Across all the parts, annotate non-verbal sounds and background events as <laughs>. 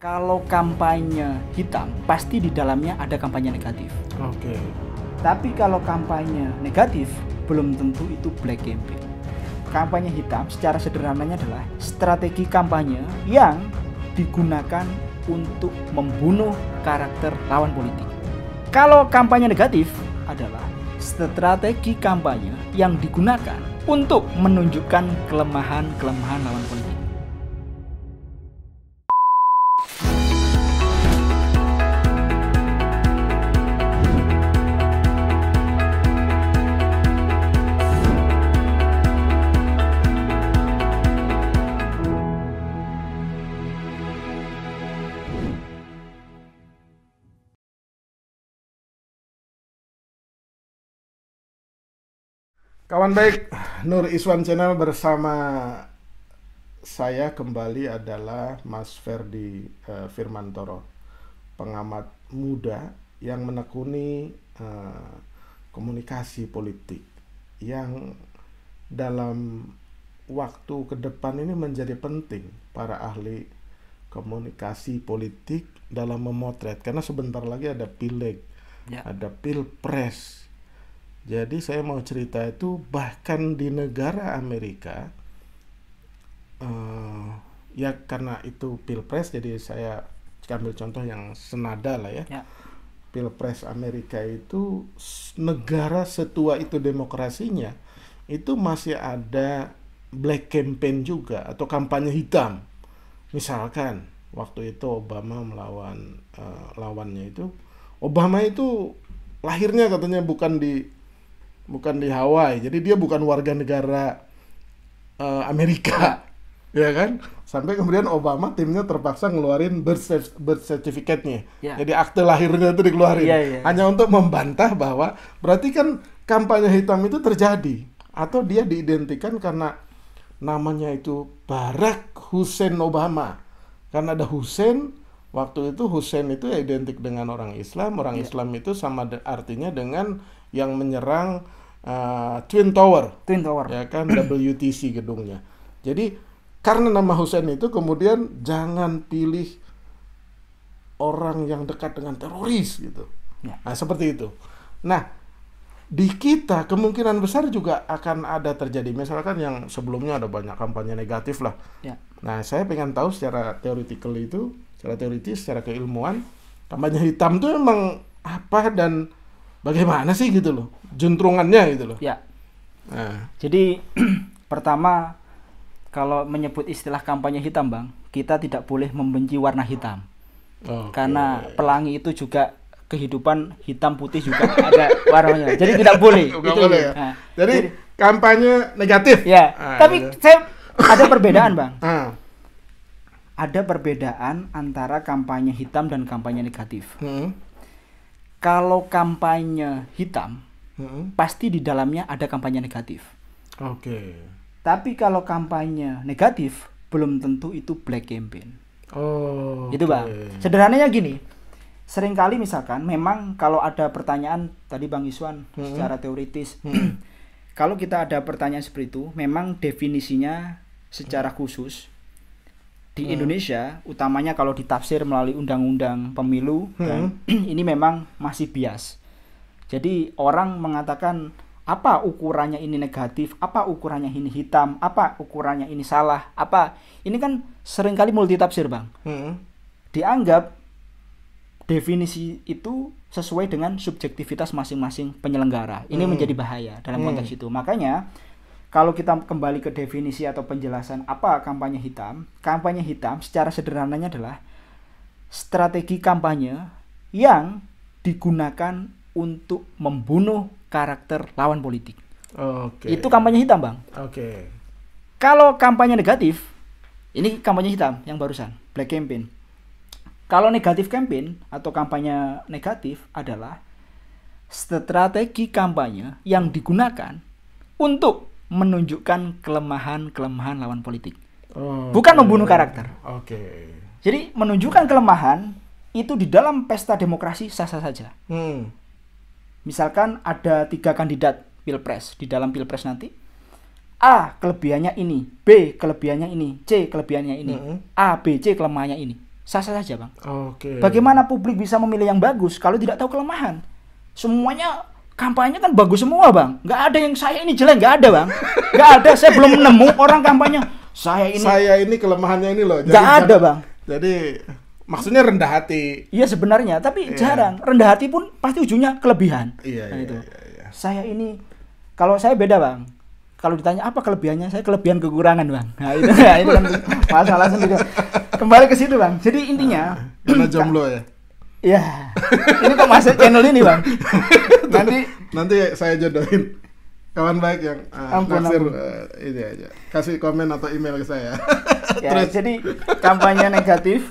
Kalau kampanye hitam, pasti di dalamnya ada kampanye negatif. Oke. Okay. Tapi kalau kampanye negatif, belum tentu itu black campaign. Kampanye hitam secara sederhananya adalah strategi kampanye yang digunakan untuk membunuh karakter lawan politik. Kalau kampanye negatif adalah strategi kampanye yang digunakan untuk menunjukkan kelemahan-kelemahan lawan politik. Kawan baik, Nur Iswan Channel bersama saya kembali adalah Mas Ferdi uh, Firmantoro, pengamat muda yang menekuni uh, komunikasi politik yang dalam waktu ke depan ini menjadi penting para ahli komunikasi politik dalam memotret karena sebentar lagi ada pileg, ya. ada pilpres, jadi saya mau cerita itu bahkan di negara Amerika uh, ya karena itu pilpres jadi saya ambil contoh yang senada lah ya. ya. Pilpres Amerika itu negara setua itu demokrasinya itu masih ada black campaign juga atau kampanye hitam. Misalkan waktu itu Obama melawan uh, lawannya itu Obama itu lahirnya katanya bukan di bukan di Hawaii. Jadi dia bukan warga negara uh, Amerika, <laughs> ya kan? Sampai kemudian Obama timnya terpaksa ngeluarin birth, certificate-nya. Yeah. Jadi akte lahirnya itu dikeluarin. Yeah, yeah, yeah. Hanya untuk membantah bahwa berarti kan kampanye hitam itu terjadi atau dia diidentikan karena namanya itu Barack Hussein Obama. Karena ada Hussein waktu itu Hussein itu ya identik dengan orang Islam, orang yeah. Islam itu sama artinya dengan yang menyerang uh, Twin Tower. Twin Tower. Ya kan <clears throat> WTC gedungnya. Jadi karena nama Hussein itu kemudian jangan pilih orang yang dekat dengan teroris gitu. Ya. Nah, seperti itu. Nah, di kita kemungkinan besar juga akan ada terjadi misalkan yang sebelumnya ada banyak kampanye negatif lah. Ya. Nah, saya pengen tahu secara teoritikal itu, secara teoritis, secara keilmuan, kampanye hitam itu memang apa dan bagaimana sih gitu loh juntrungannya gitu loh ya nah. jadi <clears throat> pertama kalau menyebut istilah kampanye hitam bang kita tidak boleh membenci warna hitam okay. karena pelangi itu juga kehidupan hitam putih juga <laughs> ada warnanya jadi tidak boleh boleh ya. nah, jadi, jadi kampanye negatif ya ah, ya tapi ya. saya ada perbedaan bang ah ada perbedaan antara kampanye hitam dan kampanye negatif. Hmm kalau kampanye hitam hmm. pasti di dalamnya ada kampanye negatif. Oke. Okay. Tapi kalau kampanye negatif belum tentu itu black campaign. Oh. Itu okay. bang. Sederhananya gini, seringkali misalkan memang kalau ada pertanyaan tadi bang Iswan hmm. secara teoritis, hmm. <clears throat> kalau kita ada pertanyaan seperti itu, memang definisinya secara khusus di hmm. Indonesia utamanya kalau ditafsir melalui undang-undang pemilu hmm. dan <clears throat> ini memang masih bias. Jadi orang mengatakan apa ukurannya ini negatif, apa ukurannya ini hitam, apa ukurannya ini salah, apa ini kan seringkali multitafsir, Bang. Hmm. Dianggap definisi itu sesuai dengan subjektivitas masing-masing penyelenggara. Ini hmm. menjadi bahaya dalam konteks hmm. itu. Makanya kalau kita kembali ke definisi atau penjelasan apa kampanye hitam, kampanye hitam secara sederhananya adalah strategi kampanye yang digunakan untuk membunuh karakter lawan politik. Okay. Itu kampanye hitam, Bang. Oke. Kalau kampanye negatif, ini kampanye hitam yang barusan, black campaign. Kalau negatif campaign atau kampanye negatif adalah strategi kampanye yang digunakan untuk menunjukkan kelemahan-kelemahan lawan politik. Oh, Bukan membunuh karakter. Oke. Okay. Jadi menunjukkan kelemahan itu di dalam pesta demokrasi sah-sah saja. Hmm. Misalkan ada tiga kandidat pilpres di dalam pilpres nanti. A kelebihannya ini, B kelebihannya ini, C kelebihannya ini, mm -hmm. A, B, C kelemahannya ini. Sah-sah saja, Bang. Oke. Okay. Bagaimana publik bisa memilih yang bagus kalau tidak tahu kelemahan? Semuanya kampanye kan bagus semua bang nggak ada yang saya ini jelek nggak ada bang nggak ada saya belum nemu orang kampanye saya ini saya ini kelemahannya ini loh nggak ada bang jadi maksudnya rendah hati iya sebenarnya tapi yeah. jarang rendah hati pun pasti ujungnya kelebihan iya yeah, nah, yeah, itu yeah, yeah. saya ini kalau saya beda bang kalau ditanya apa kelebihannya saya kelebihan kekurangan bang nah itu ya <laughs> itu kan masalah sendiri kembali ke situ bang jadi intinya karena jomblo ya Iya. ini kok masuk channel ini, Bang? <laughs> nanti nanti saya jodohin kawan baik yang uh, ampun, naksir, ampun. Uh, ini aja kasih komen atau email ke saya ya, Terus. jadi kampanye negatif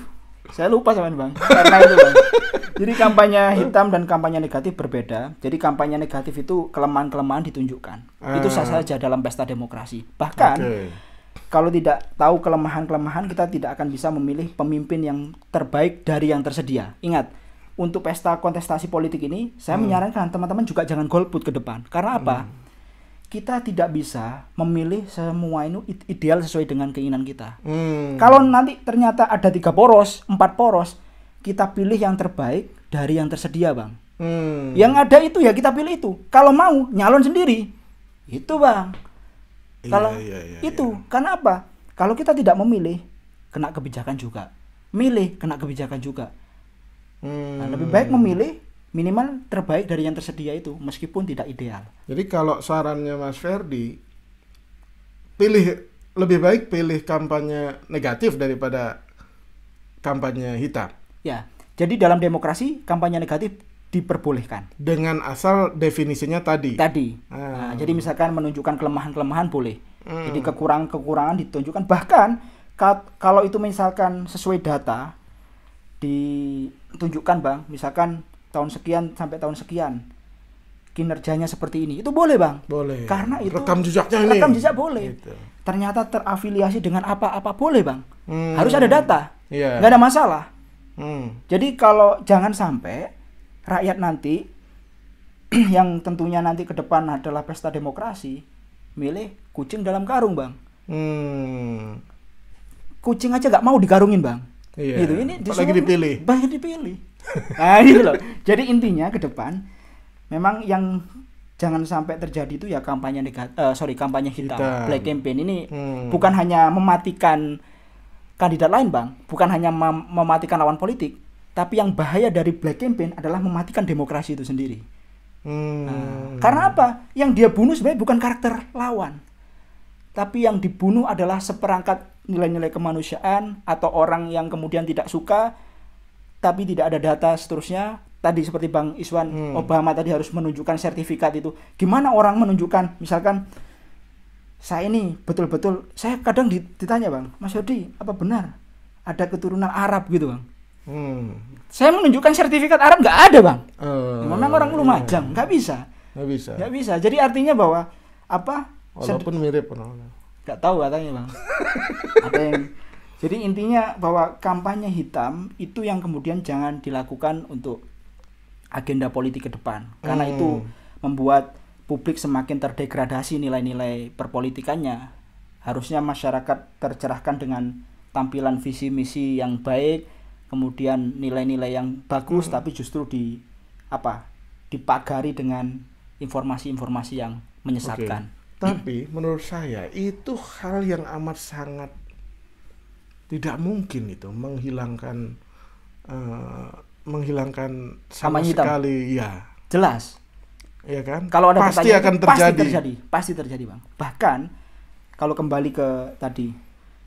saya lupa sama bang karena itu bang jadi kampanye hitam dan kampanye negatif berbeda jadi kampanye negatif itu kelemahan kelemahan ditunjukkan uh, itu sah saja dalam pesta demokrasi bahkan okay. kalau tidak tahu kelemahan kelemahan kita tidak akan bisa memilih pemimpin yang terbaik dari yang tersedia ingat untuk pesta kontestasi politik ini, saya hmm. menyarankan teman-teman juga jangan golput ke depan. Karena apa? Hmm. Kita tidak bisa memilih semua ini ideal sesuai dengan keinginan kita. Hmm. Kalau nanti ternyata ada tiga poros, empat poros, kita pilih yang terbaik dari yang tersedia, bang. Hmm. Yang ada itu ya kita pilih itu. Kalau mau nyalon sendiri, itu bang. Iya, Kalau iya, iya, iya. itu, iya. karena apa? Kalau kita tidak memilih, kena kebijakan juga. Milih, kena kebijakan juga Hmm. Nah, lebih baik memilih minimal terbaik dari yang tersedia itu meskipun tidak ideal. Jadi kalau sarannya Mas Ferdi pilih lebih baik pilih kampanye negatif daripada kampanye hitam. Ya. Jadi dalam demokrasi kampanye negatif diperbolehkan dengan asal definisinya tadi. Tadi. Hmm. Nah, jadi misalkan menunjukkan kelemahan-kelemahan boleh. Hmm. Jadi kekurangan-kekurangan ditunjukkan bahkan kalau itu misalkan sesuai data di tunjukkan bang misalkan tahun sekian sampai tahun sekian kinerjanya seperti ini itu boleh bang boleh karena itu rekam jejaknya rekam ini rekam jejak boleh gitu. ternyata terafiliasi dengan apa-apa boleh bang hmm. harus ada data yeah. nggak ada masalah hmm. jadi kalau jangan sampai rakyat nanti <clears throat> yang tentunya nanti ke depan adalah pesta demokrasi milih kucing dalam karung bang hmm. kucing aja nggak mau digarungin bang Iya. Gitu. Ini lagi dipilih. Banyak dipilih. nah, <laughs> gitu loh. Jadi intinya ke depan memang yang jangan sampai terjadi itu ya kampanye negatif uh, eh, sorry kampanye hitam, hitam. black campaign ini hmm. bukan hanya mematikan kandidat lain bang bukan hanya mem mematikan lawan politik tapi yang bahaya dari black campaign adalah mematikan demokrasi itu sendiri hmm. nah, karena apa yang dia bunuh sebenarnya bukan karakter lawan tapi yang dibunuh adalah seperangkat nilai-nilai kemanusiaan atau orang yang kemudian tidak suka tapi tidak ada data seterusnya tadi seperti Bang Iswan hmm. Obama tadi harus menunjukkan sertifikat itu gimana orang menunjukkan misalkan saya ini betul-betul saya kadang ditanya Bang Mas Yodi apa benar ada keturunan Arab gitu Bang hmm. saya menunjukkan sertifikat Arab nggak ada Bang uh, memang orang iya. Lumajang nggak iya. bisa nggak bisa nggak bisa jadi artinya bahwa apa Walaupun Sed mirip Ronaldo. Gak tahu katanya bang. <laughs> Ada yang jadi intinya bahwa kampanye hitam itu yang kemudian jangan dilakukan untuk agenda politik ke depan karena hmm. itu membuat publik semakin terdegradasi nilai-nilai perpolitikannya. Harusnya masyarakat tercerahkan dengan tampilan visi misi yang baik, kemudian nilai-nilai yang bagus hmm. tapi justru di apa? dipagari dengan informasi-informasi yang menyesatkan. Okay. Tapi menurut saya itu hal yang amat sangat tidak mungkin itu menghilangkan uh, menghilangkan sama, hitam. sekali ya. Jelas. Ya kan? Kalau ada pasti akan terjadi. Pasti terjadi, pasti terjadi, Bang. Bahkan kalau kembali ke tadi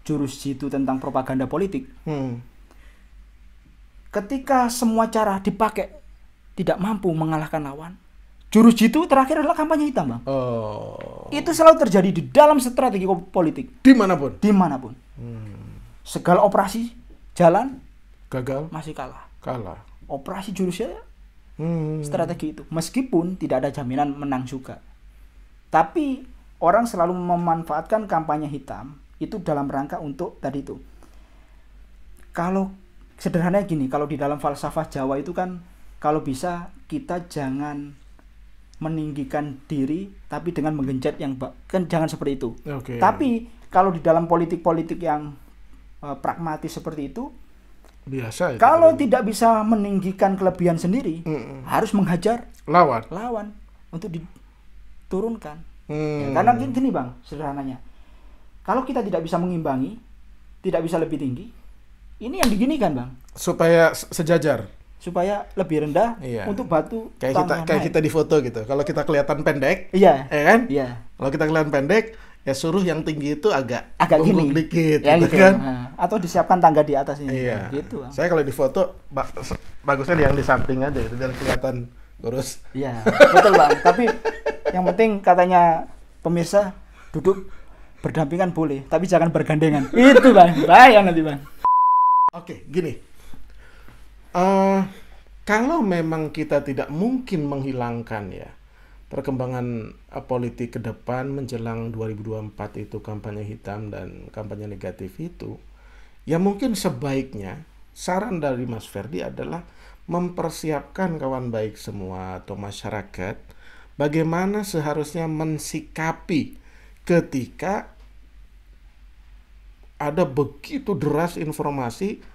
jurus jitu tentang propaganda politik. Hmm. Ketika semua cara dipakai tidak mampu mengalahkan lawan, Jurus itu terakhir adalah kampanye hitam, Bang. Oh. Itu selalu terjadi di dalam strategi politik. Dimanapun. Dimanapun. Hmm. Segala operasi jalan gagal masih kalah. Kalah. Operasi jurusnya hmm. strategi itu. Meskipun tidak ada jaminan menang juga. Tapi orang selalu memanfaatkan kampanye hitam itu dalam rangka untuk tadi itu. Kalau sederhananya gini, kalau di dalam falsafah Jawa itu kan kalau bisa kita jangan meninggikan diri tapi dengan menggenjat yang kan jangan seperti itu. Okay. Tapi kalau di dalam politik-politik yang uh, pragmatis seperti itu biasa itu kalau itu. tidak bisa meninggikan kelebihan sendiri mm -mm. harus menghajar lawan lawan untuk diturunkan Hmm. ya, karena gini, hmm. gini bang sederhananya kalau kita tidak bisa mengimbangi tidak bisa lebih tinggi ini yang diginikan bang supaya sejajar supaya lebih rendah iya. untuk batu kayak kita kayak kita di foto gitu kalau kita kelihatan pendek iya ya kan iya kalau kita kelihatan pendek ya suruh yang tinggi itu agak agak gini dikit ya, gitu, gitu kan nah, atau disiapkan tangga di atas ini iya. gitu saya kalau di foto bagusnya yang di samping aja itu biar kelihatan lurus iya betul bang <laughs> tapi yang penting katanya pemirsa duduk berdampingan boleh tapi jangan bergandengan itu bang bahaya nanti bang oke gini Uh, kalau memang kita tidak mungkin menghilangkan ya perkembangan uh, politik ke depan menjelang 2024 itu kampanye hitam dan kampanye negatif itu, ya mungkin sebaiknya saran dari Mas Ferdi adalah mempersiapkan kawan baik semua atau masyarakat bagaimana seharusnya mensikapi ketika ada begitu deras informasi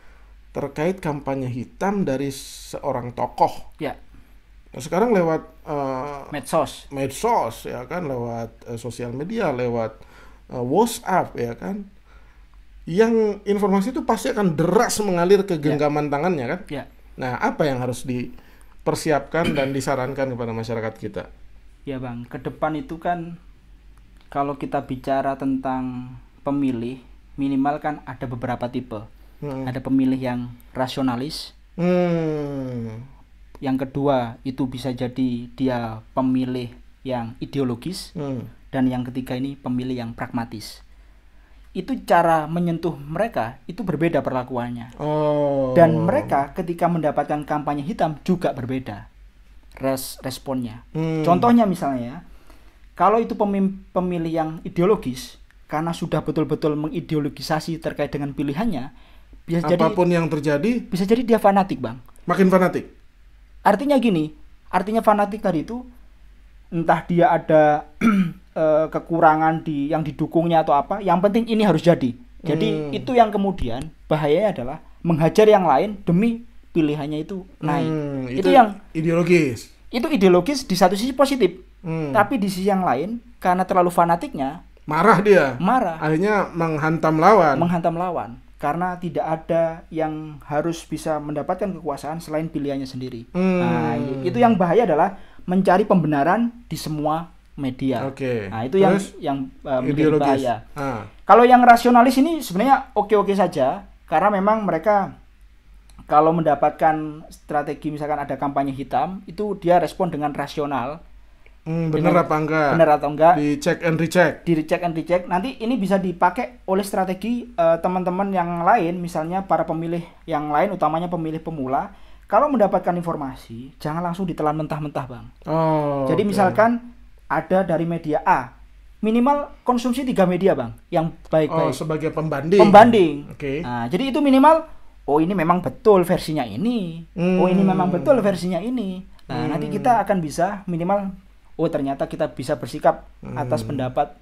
terkait kampanye hitam dari seorang tokoh. Ya. Nah, sekarang lewat uh, medsos. Medsos ya kan lewat uh, sosial media, lewat uh, WhatsApp ya kan. Yang informasi itu pasti akan deras mengalir ke ya. genggaman ya. tangannya kan? Ya. Nah, apa yang harus dipersiapkan dan disarankan kepada masyarakat kita? Ya, Bang. Ke depan itu kan kalau kita bicara tentang pemilih, minimal kan ada beberapa tipe hmm. ada pemilih yang rasionalis hmm. yang kedua itu bisa jadi dia pemilih yang ideologis hmm. dan yang ketiga ini pemilih yang pragmatis itu cara menyentuh mereka itu berbeda perlakuannya oh. dan mereka ketika mendapatkan kampanye hitam juga berbeda res responnya hmm. contohnya misalnya ya kalau itu pemim pemilih yang ideologis karena sudah betul-betul mengideologisasi terkait dengan pilihannya bisa Apapun yang terjadi. Bisa jadi dia fanatik bang. Makin fanatik. Artinya gini, artinya fanatik tadi itu entah dia ada <clears throat> eh, kekurangan di yang didukungnya atau apa, yang penting ini harus jadi. Jadi hmm. itu yang kemudian bahayanya adalah menghajar yang lain demi pilihannya itu naik. Hmm, itu, itu yang ideologis. Itu ideologis di satu sisi positif, hmm. tapi di sisi yang lain karena terlalu fanatiknya marah dia. Marah. Akhirnya menghantam lawan. Menghantam lawan karena tidak ada yang harus bisa mendapatkan kekuasaan selain pilihannya sendiri. Hmm. Nah, itu yang bahaya adalah mencari pembenaran di semua media. Oke. Okay. Nah, itu Terus, yang yang e, uh, menjadi bahaya. Ah. Kalau yang rasionalis ini sebenarnya oke-oke saja karena memang mereka kalau mendapatkan strategi misalkan ada kampanye hitam itu dia respon dengan rasional Hmm, bener, apa enggak? Bener atau enggak? Di check and recheck. Di check and recheck. Nanti ini bisa dipakai oleh strategi teman eh, teman-teman yang lain, misalnya para pemilih yang lain, utamanya pemilih pemula. Kalau mendapatkan informasi, jangan langsung ditelan mentah-mentah, bang. Oh. Jadi okay. misalkan ada dari media A, minimal konsumsi tiga media, bang, yang baik-baik. Oh, sebagai pembanding. Pembanding. Oke. Okay. Nah, jadi itu minimal. Oh, ini memang betul versinya ini. Hmm. Oh, ini hmm. memang betul versinya ini. Nah, hmm. nanti kita akan bisa minimal oh ternyata kita bisa bersikap hmm. atas pendapat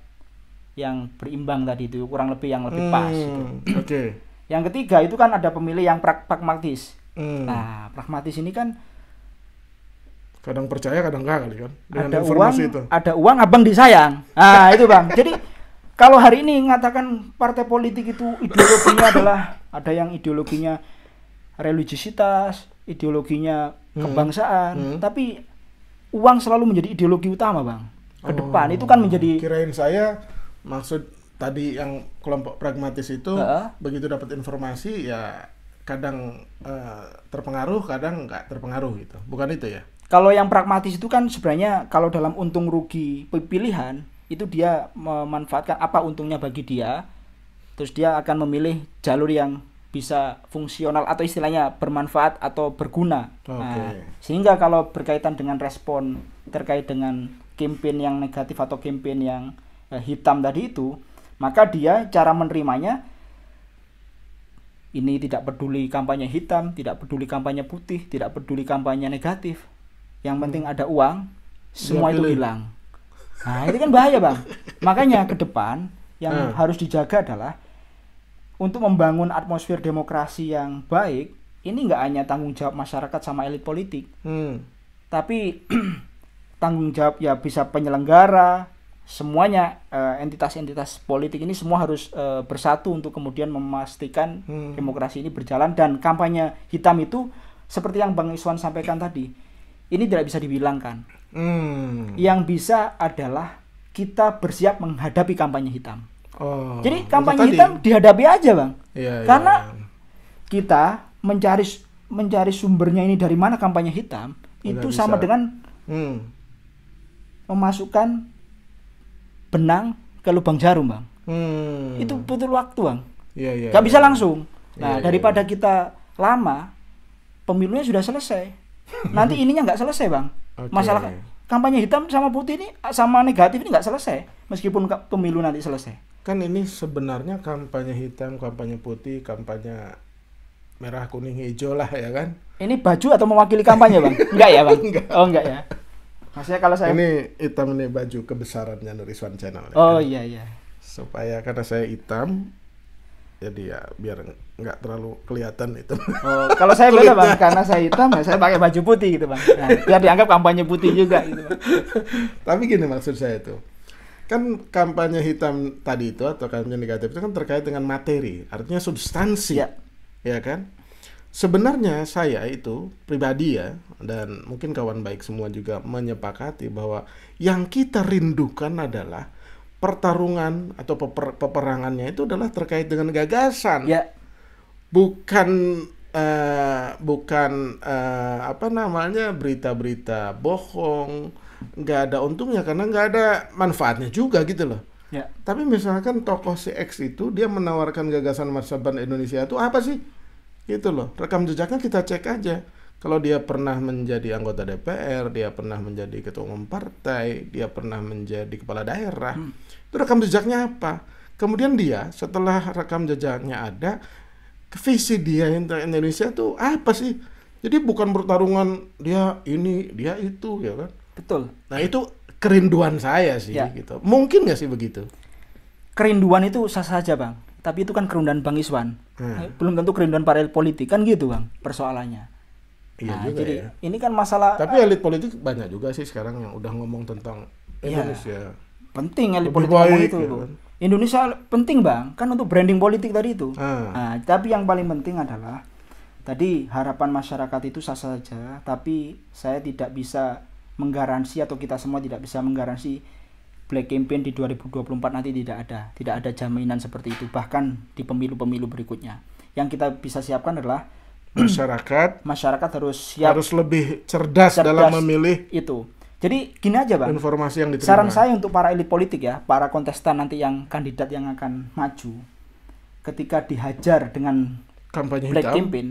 yang berimbang tadi itu kurang lebih yang lebih hmm. pas gitu. oke okay. yang ketiga itu kan ada pemilih yang pragmatis hmm. nah pragmatis ini kan kadang percaya kadang enggak kali kan Dengan ada uang itu. ada uang abang disayang ah itu bang jadi kalau hari ini mengatakan partai politik itu ideologinya <coughs> adalah ada yang ideologinya religiositas, ideologinya hmm. kebangsaan, hmm. Hmm. tapi uang selalu menjadi ideologi utama bang ke oh, depan itu kan menjadi kirain saya maksud tadi yang kelompok pragmatis itu uh, begitu dapat informasi ya kadang uh, terpengaruh kadang nggak terpengaruh gitu bukan itu ya kalau yang pragmatis itu kan sebenarnya kalau dalam untung rugi pilihan itu dia memanfaatkan apa untungnya bagi dia terus dia akan memilih jalur yang bisa fungsional atau istilahnya bermanfaat atau berguna. Okay. Nah, sehingga kalau berkaitan dengan respon terkait dengan campaign yang negatif atau campaign yang eh, hitam tadi itu, maka dia cara menerimanya ini tidak peduli kampanye hitam, tidak peduli kampanye putih, tidak peduli kampanye negatif. Yang penting hmm. ada uang, semua ya, itu hilang. Nah, itu kan bahaya, Bang. <laughs> Makanya ke depan yang hmm. harus dijaga adalah untuk membangun atmosfer demokrasi yang baik ini nggak hanya tanggung jawab masyarakat sama elit politik hmm. tapi <clears throat> tanggung jawab ya bisa penyelenggara semuanya eh, entitas-entitas uh, politik ini semua harus uh, bersatu untuk kemudian memastikan hmm. demokrasi ini berjalan dan kampanye hitam itu seperti yang Bang Iswan sampaikan tadi ini tidak bisa dibilangkan hmm. yang bisa adalah kita bersiap menghadapi kampanye hitam Oh, Jadi kampanye hitam dihadapi aja bang, ya, karena iya. kita mencari mencari sumbernya ini dari mana kampanye hitam Udah itu bisa. sama dengan hmm. memasukkan benang ke lubang jarum bang. Hmm. Itu butuh waktu bang. Iya, nggak Gak ya. bisa langsung. Nah daripada kita lama, pemilunya sudah selesai. <laughs> Nanti ininya nggak selesai bang. Okay. Masalah kampanye hitam sama putih ini sama negatif ini nggak selesai meskipun pemilu nanti selesai kan ini sebenarnya kampanye hitam, kampanye putih, kampanye merah, kuning, hijau lah ya kan. Ini baju atau mewakili kampanye bang? <laughs> Enggak ya bang? enggak. Oh enggak ya. Maksudnya kalau saya ini hitam ini baju kebesarannya dari Channel. Ya oh kan? iya iya. Supaya karena saya hitam, jadi ya biar nggak terlalu kelihatan itu. Oh, kalau saya beda bang, karena saya hitam ya saya pakai baju putih gitu bang. Nah, biar dianggap kampanye putih juga gitu. Bang. Tapi gini maksud saya itu kan kampanye hitam tadi itu atau kampanye negatif itu kan terkait dengan materi, artinya substansi, ya, ya kan? Sebenarnya saya itu pribadi ya dan mungkin kawan baik semua juga menyepakati bahwa yang kita rindukan adalah pertarungan atau peper peperangannya itu adalah terkait dengan gagasan, ya. bukan uh, bukan uh, apa namanya berita-berita bohong nggak ada untungnya karena nggak ada manfaatnya juga gitu loh. Ya. Tapi misalkan tokoh si X itu dia menawarkan gagasan marsaban Indonesia itu apa sih? Gitu loh. Rekam jejaknya kita cek aja. Kalau dia pernah menjadi anggota DPR, dia pernah menjadi ketua umum partai, dia pernah menjadi kepala daerah. Hmm. Itu rekam jejaknya apa? Kemudian dia setelah rekam jejaknya ada, visi dia Indonesia tuh apa sih? Jadi bukan pertarungan dia ini, dia itu ya kan Betul. Nah itu kerinduan saya sih ya. gitu. Mungkin nggak sih begitu? Kerinduan itu sah saja bang. Tapi itu kan kerinduan Bang Iswan. Hmm. Belum tentu kerinduan para elit politik kan gitu bang persoalannya. Iya nah, juga jadi ya. Ini kan masalah. Tapi eh, elit politik banyak juga sih sekarang yang udah ngomong tentang iya. Indonesia. Ya, penting elit politik baik, itu. Ya kan? Indonesia penting bang, kan untuk branding politik tadi itu. Hmm. Nah, tapi yang paling penting adalah tadi harapan masyarakat itu sah saja, tapi saya tidak bisa menggaransi atau kita semua tidak bisa menggaransi black campaign di 2024 nanti tidak ada. Tidak ada jaminan seperti itu bahkan di pemilu-pemilu berikutnya. Yang kita bisa siapkan adalah <clears throat> masyarakat masyarakat harus siap harus lebih cerdas, cerdas dalam memilih itu. Jadi gini aja, Bang. Informasi yang diterima. Saran saya untuk para elit politik ya, para kontestan nanti yang kandidat yang akan maju ketika dihajar dengan kampanye black hitam. campaign,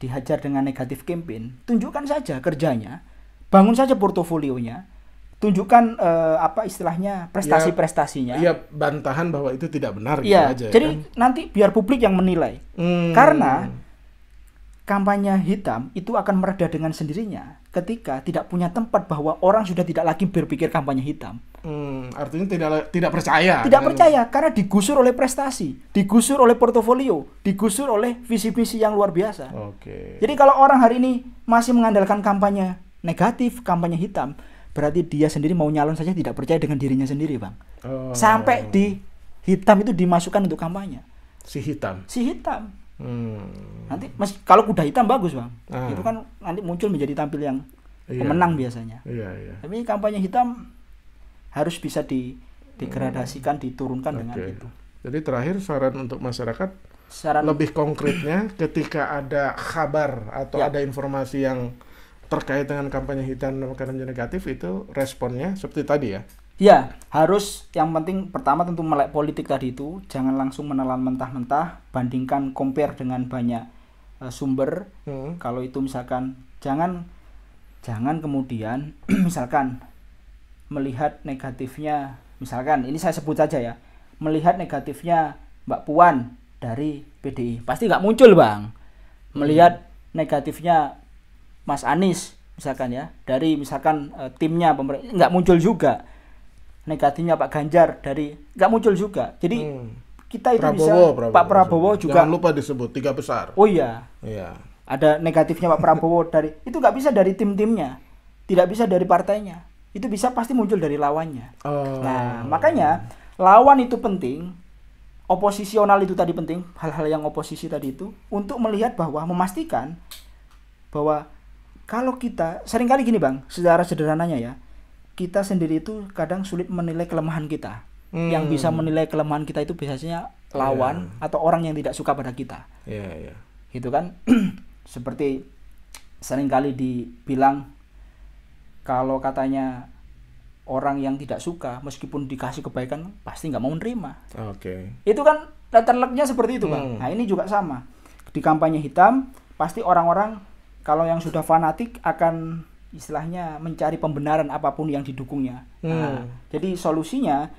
dihajar dengan negatif campaign, tunjukkan saja kerjanya bangun saja portofolionya tunjukkan uh, apa istilahnya prestasi-prestasinya. Ya, iya, bantahan bahwa itu tidak benar gitu iya, ya, gitu aja. Jadi kan? nanti biar publik yang menilai. Hmm. Karena kampanye hitam itu akan mereda dengan sendirinya ketika tidak punya tempat bahwa orang sudah tidak lagi berpikir kampanye hitam. Hmm, artinya tidak tidak percaya. Tidak kan? percaya karena digusur oleh prestasi, digusur oleh portofolio, digusur oleh visi-visi yang luar biasa. Oke. Okay. Jadi kalau orang hari ini masih mengandalkan kampanye negatif kampanye hitam berarti dia sendiri mau nyalon saja tidak percaya dengan dirinya sendiri bang oh. sampai di hitam itu dimasukkan untuk kampanye si hitam si hitam hmm. nanti mas kalau kuda hitam bagus bang ah. itu kan nanti muncul menjadi tampil yang iya. pemenang biasanya iya, iya. tapi kampanye hitam harus bisa di digradasikan diturunkan okay. dengan itu jadi terakhir saran untuk masyarakat saran lebih konkretnya ketika ada kabar atau ya. ada informasi yang terkait dengan kampanye hitam dan kampanye negatif itu responnya seperti tadi ya Ya, harus yang penting pertama tentu melek politik tadi itu, jangan langsung menelan mentah-mentah, bandingkan compare dengan banyak uh, sumber. Hmm. Kalau itu misalkan jangan jangan kemudian <clears throat> misalkan melihat negatifnya, misalkan ini saya sebut saja ya, melihat negatifnya Mbak Puan dari PDI. Pasti nggak muncul, Bang. Melihat hmm. negatifnya Mas Anies misalkan ya dari misalkan e, timnya pemerintah nggak muncul juga negatifnya Pak Ganjar dari nggak muncul juga jadi hmm. kita itu Prabowo, bisa Prabowo, Pak Prabowo juga jangan lupa disebut tiga besar oh iya iya ada negatifnya Pak Prabowo dari itu nggak bisa dari tim-timnya tidak bisa dari partainya itu bisa pasti muncul dari lawannya oh. nah makanya lawan itu penting oposisional itu tadi penting hal-hal yang oposisi tadi itu untuk melihat bahwa memastikan bahwa kalau kita seringkali gini bang, secara sederhananya ya, kita sendiri itu kadang sulit menilai kelemahan kita. Hmm. Yang bisa menilai kelemahan kita itu biasanya lawan yeah. atau orang yang tidak suka pada kita. Yeah, yeah. Gitu kan? <clears throat> Seperti seringkali dibilang kalau katanya orang yang tidak suka meskipun dikasih kebaikan pasti nggak mau nerima. Oke. Okay. Itu kan letterleknya seperti itu, Bang. Hmm. Nah, ini juga sama. Di kampanye hitam pasti orang-orang kalau yang sudah fanatik akan istilahnya mencari pembenaran apapun yang didukungnya. Hmm. Nah, jadi solusinya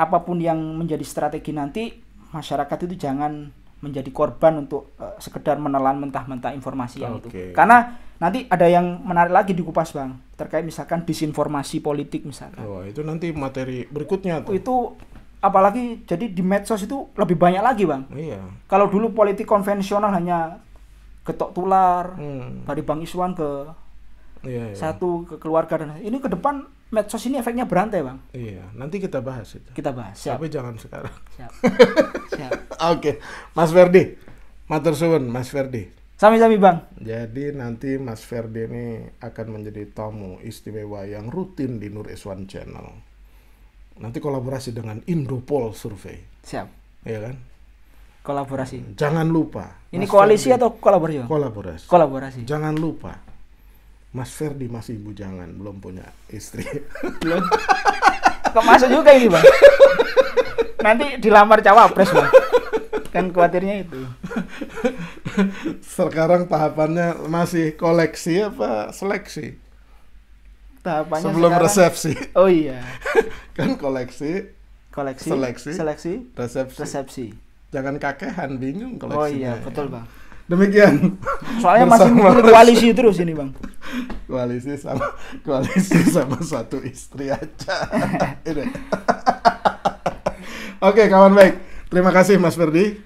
apapun yang menjadi strategi nanti masyarakat itu jangan menjadi korban untuk uh, sekedar menelan mentah-mentah informasi okay. yang itu. Karena nanti ada yang menarik lagi di kupas bang terkait misalkan disinformasi politik misalkan. Oh itu nanti materi berikutnya tuh. Itu apalagi jadi di medsos itu lebih banyak lagi bang. Iya. Kalau dulu politik konvensional hanya getok tular hmm. dari Bang Iswan ke yeah, yeah. satu ke keluarga dan ini ke depan medsos ini efeknya berantai bang. Iya, nanti kita bahas itu. Kita bahas. Siap. Tapi jangan sekarang. Siap. <laughs> siap. Oke, okay. Mas Ferdi, Mas suwun Mas Ferdi. Sami-sami bang. Jadi nanti Mas Ferdi ini akan menjadi tamu istimewa yang rutin di Nur Iswan Channel. Nanti kolaborasi dengan Indopol Survei. Siap. Iya kan? Kolaborasi. Jangan lupa. Ini Mas koalisi Ferdi, atau kolaborasi? Kolaborasi. Kolaborasi. Jangan lupa. Mas Ferdi masih ibu jangan belum punya istri. Belum. <laughs> Kok masuk juga ini, Bang? Nanti dilamar cawapres, Bang. Kan khawatirnya itu. Sekarang tahapannya masih koleksi apa seleksi? Tahapannya sebelum sekarang... resepsi. Oh iya. <laughs> kan koleksi, koleksi, seleksi, seleksi, resepsi. resepsi jangan kakehan bingung kalau Oh iya, betul bang. Demikian. Soalnya masih koalisi terus ini bang. koalisi sama koalisi sama satu istri aja. <laughs> ini. Oke kawan baik, terima kasih Mas Ferdi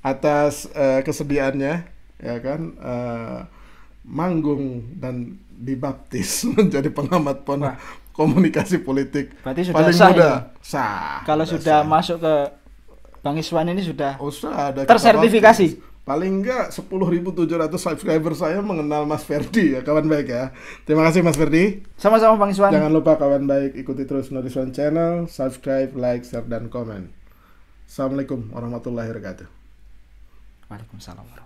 atas uh, kesediaannya ya kan uh, manggung dan dibaptis <laughs> menjadi pengamat pon komunikasi politik Berarti sudah paling sah muda ini. sah. Kalau sudah sah. masuk ke Bang Iswan ini sudah, oh, sudah ada tersertifikasi. Paling enggak 10.700 subscriber saya mengenal Mas Ferdi ya, kawan baik ya. Terima kasih Mas Ferdi. Sama-sama Bang Iswan. Jangan lupa kawan baik ikuti terus Notiswan Channel, subscribe, like, share, dan komen. Assalamualaikum warahmatullahi wabarakatuh. Waalaikumsalam warahmatullahi wabarakatuh.